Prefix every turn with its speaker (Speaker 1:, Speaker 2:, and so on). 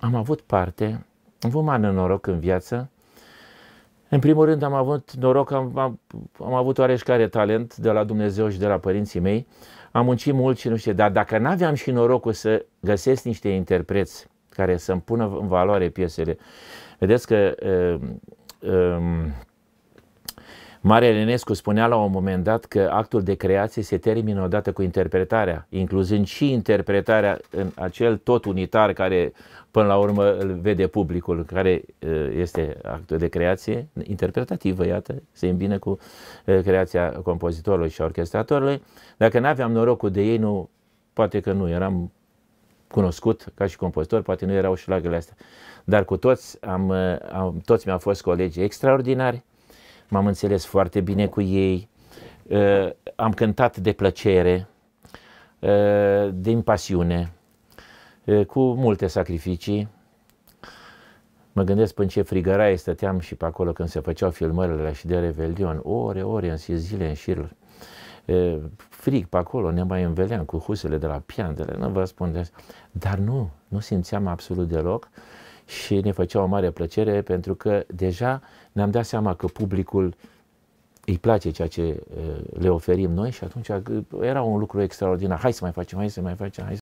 Speaker 1: am avut parte, am avut mare noroc în viață. În primul rând am avut noroc, am, am, am avut oareșcare talent de la Dumnezeu și de la părinții mei. Am muncit mult și nu știu, dar dacă n-aveam și norocul să găsesc niște interpreți care să-mi pună în valoare piesele, vedeți că uh, uh, Marele Elenescu spunea la un moment dat că actul de creație se termină odată cu interpretarea, incluzând și interpretarea în acel tot unitar care până la urmă îl vede publicul, care uh, este actul de creație interpretativă, iată, se îmbină cu uh, creația compozitorului și orchestratorului. Dacă nu aveam norocul de ei, nu, poate că nu eram cunoscut ca și compozitor, poate nu erau șlagările astea. Dar cu toți, am, uh, am, toți mi-au fost colegi extraordinari, m-am înțeles foarte bine cu ei, uh, am cântat de plăcere, uh, din pasiune, uh, cu multe sacrificii. Mă gândesc până ce frigăraie stăteam și pe acolo când se făceau filmările și de Revelion, ore, ore, în zile în șir, uh, frig pe acolo, ne mai înveleam cu husele de la piandele, nu vă spun de Dar nu, nu simțeam absolut deloc și ne făcea o mare plăcere pentru că deja ne-am dat seama că publicul îi place ceea ce uh, le oferim noi și atunci uh, era un lucru extraordinar. Hai să mai facem, hai să mai facem, hai să